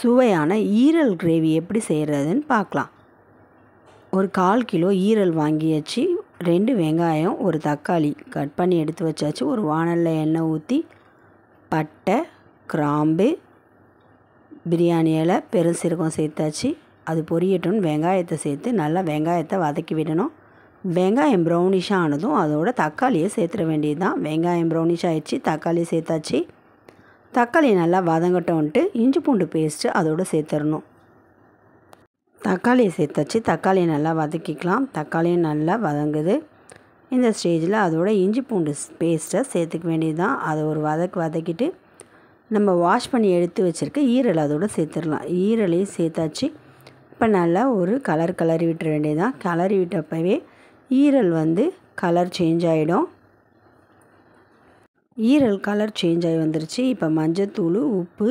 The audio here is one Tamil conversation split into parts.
சுவையான ஈரல் கிரேவி எப்படி செய்கிறதுன்னு பார்க்கலாம் ஒரு கால் கிலோ ஈரல் வாங்கியாச்சு ரெண்டு வெங்காயம் ஒரு தக்காளி கட் பண்ணி எடுத்து வச்சாச்சு ஒரு வானலில் எண்ணெய் ஊற்றி பட்டை கிராம்பு பிரியாணி இலை பெருசீரகம் சேர்த்தாச்சு அது பொரியட்டும்னு வெங்காயத்தை சேர்த்து நல்லா வெங்காயத்தை வதக்கி விடணும் வெங்காயம் ப்ரௌனிஷாக ஆனதும் அதோட தக்காளியை சேர்த்துட வேண்டியது தான் வெங்காயம் ப்ரௌனிஷாக ஆயிடுச்சு தக்காளி சேர்த்தாச்சு தக்காளி நல்லா வதங்கட்டோன்ட்டு இஞ்சி பூண்டு பேஸ்ட்டு அதோடு சேர்த்துடணும் தக்காளியை சேர்த்தாச்சு தக்காளியை நல்லா வதக்கிக்கலாம் தக்காளியும் நல்லா வதங்குது இந்த ஸ்டேஜில் அதோட இஞ்சி பூண்டு பேஸ்ட்டை சேர்த்துக்க வேண்டியது தான் அதை ஒரு வதக்கு வதக்கிட்டு நம்ம வாஷ் பண்ணி எடுத்து வச்சுருக்க ஈரல் அதோடு சேர்த்துடலாம் ஈரலையும் சேர்த்தாச்சு இப்போ நல்லா ஒரு கலர் கலரி விட்டுற வேண்டியது தான் கலரி விட்டப்பவே ஈரல் வந்து கலர் சேஞ்ச் ஆகிடும் ஈரல் கலர் சேஞ்ச் ஆகி வந்துருச்சு இப்போ மஞ்சத்தூள் உப்பு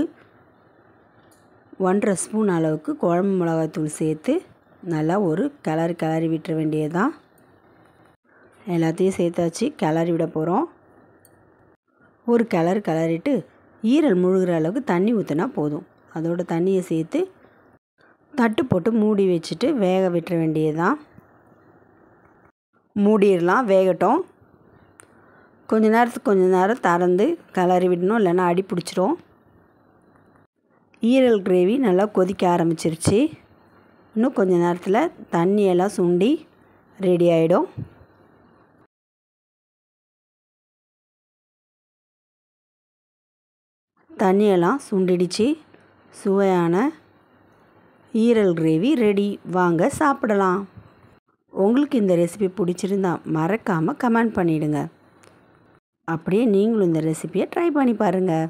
ஒன்றரை ஸ்பூன் அளவுக்கு குழம்பு மிளகாத்தூள் சேர்த்து நல்லா ஒரு கிளறி கிளறி விட்டுற வேண்டியது தான் எல்லாத்தையும் சேர்த்தாச்சு கிளறி விட போகிறோம் ஒரு கிளறு கிளறிட்டு ஈரல் முழுகிற அளவுக்கு தண்ணி ஊற்றினா போதும் அதோட தண்ணியை சேர்த்து தட்டு போட்டு மூடி வச்சுட்டு வேக விட்டுற வேண்டியது தான் மூடிடலாம் வேகட்டும் கொஞ்ச நேரத்துக்கு கொஞ்ச நேரம் திறந்து கிளறி விடணும் இல்லைன்னா அடி பிடிச்சிரும் ஈரல் கிரேவி நல்லா கொதிக்க ஆரம்பிச்சிருச்சு இன்னும் கொஞ்ச நேரத்தில் தண்ணியெல்லாம் சுண்டி ரெடி ஆகிடும் தண்ணியெல்லாம் சுண்டிடுச்சு சுவையான ஈரல் கிரேவி ரெடி வாங்க சாப்பிடலாம் உங்களுக்கு இந்த ரெசிபி பிடிச்சிருந்தா மறக்காமல் கமெண்ட் பண்ணிவிடுங்க அப்படியே நீங்களும் இந்த ரெசிப்பியை ட்ரை பண்ணி பாருங்கள்